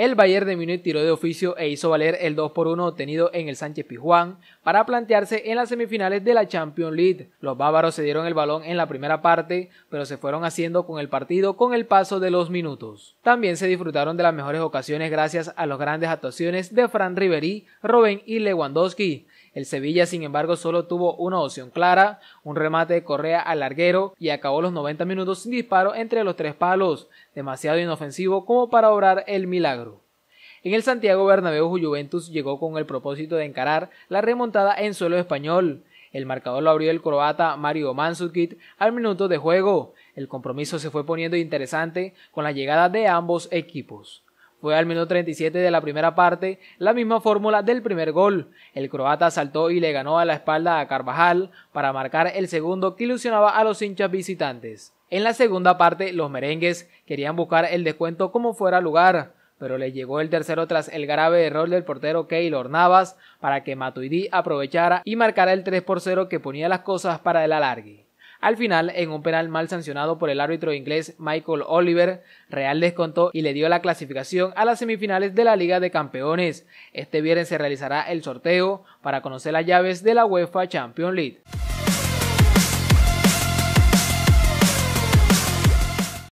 El Bayern de Múnich tiró de oficio e hizo valer el 2 por 1 obtenido en el Sánchez Pizjuán para plantearse en las semifinales de la Champions League. Los bávaros se dieron el balón en la primera parte, pero se fueron haciendo con el partido con el paso de los minutos. También se disfrutaron de las mejores ocasiones gracias a las grandes actuaciones de Fran Ribery, Robben y Lewandowski. El Sevilla, sin embargo, solo tuvo una opción clara, un remate de Correa al larguero y acabó los 90 minutos sin disparo entre los tres palos, demasiado inofensivo como para obrar el milagro. En el Santiago Bernabéu Juventus llegó con el propósito de encarar la remontada en suelo español. El marcador lo abrió el croata Mario Mandzukic al minuto de juego. El compromiso se fue poniendo interesante con la llegada de ambos equipos. Fue al minuto 37 de la primera parte la misma fórmula del primer gol. El croata saltó y le ganó a la espalda a Carvajal para marcar el segundo que ilusionaba a los hinchas visitantes. En la segunda parte los merengues querían buscar el descuento como fuera lugar, pero le llegó el tercero tras el grave error del portero Keylor Navas para que Matuidi aprovechara y marcara el 3 por 0 que ponía las cosas para el alargue. Al final, en un penal mal sancionado por el árbitro inglés Michael Oliver, Real descontó y le dio la clasificación a las semifinales de la Liga de Campeones. Este viernes se realizará el sorteo para conocer las llaves de la UEFA Champions League.